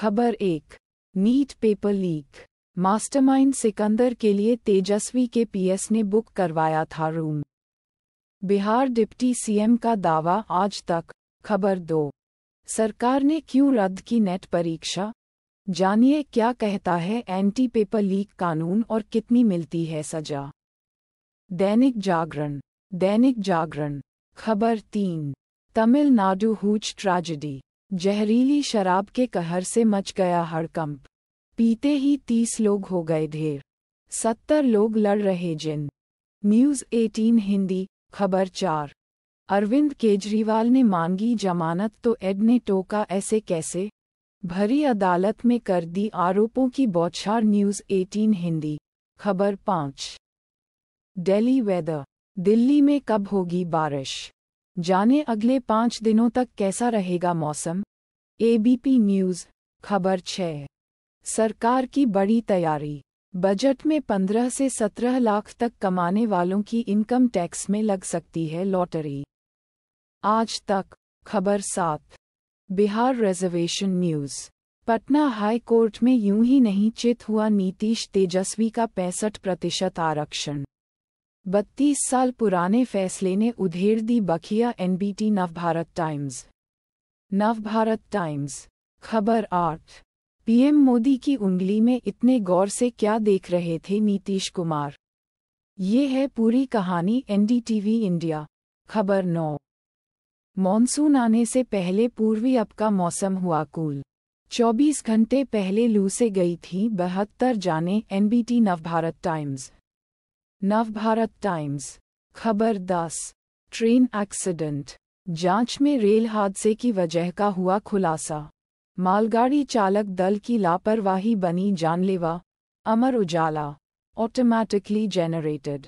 खबर एक NEET paper leak mastermind Sikandar के लिए तेजस्वी के पीएस ने बुक करवाया था रूम बिहार डिप्टी सीएम का दावा आज तक खबर दो सरकार ने क्यों रद्द की नेट परीक्षा जानिए क्या कहता है एंटी पेपर लीक कानून और कितनी मिलती है सजा दैनिक जागरण दैनिक जागरण खबर तीन तमिलनाडु हुज ट्रेजिडी जहरीली शराब के कहर से मच गया हड़कंप पीते ही तीस लोग हो गए ढेर सत्तर लोग लड़ रहे जिन न्यूज़ एटीन हिंदी खबर चार अरविंद केजरीवाल ने मांगी जमानत तो एड ने टोका ऐसे कैसे भरी अदालत में कर दी आरोपों की बौछार न्यूज़ एटीन हिंदी खबर पाँच डेली वेदर दिल्ली में कब होगी बारिश जाने अगले पाँच दिनों तक कैसा रहेगा मौसम एबीपी न्यूज़ खबर छः सरकार की बड़ी तैयारी बजट में पंद्रह से सत्रह लाख तक कमाने वालों की इनकम टैक्स में लग सकती है लॉटरी आज तक खबर सात Bihar reservation news Patna high court में यूं ही नहीं चित हुआ नीतीश तेजस्वी का पैंसठ प्रतिशत आरक्षण बत्तीस साल पुराने फैसले ने उधेड़ दी बखिया NBT Navbharat Times Navbharat Times खबर आठ पीएम मोदी की उंगली में इतने गौर से क्या देख रहे थे नीतीश कुमार ये है पूरी कहानी एनडीटीवी इंडिया खबर नौ मॉनसून आने से पहले पूर्वी अब का मौसम हुआ कूल 24 घंटे पहले लू से गई थी बहत्तर जाने NBT Navbharat Times Navbharat Times खबर दस ट्रेन एक्सीडेंट जांच में रेल हादसे की वजह का हुआ खुलासा मालगाड़ी चालक दल की लापरवाही बनी जानलेवा अमर उजाला ऑटोमैटिकली जेनरेटेड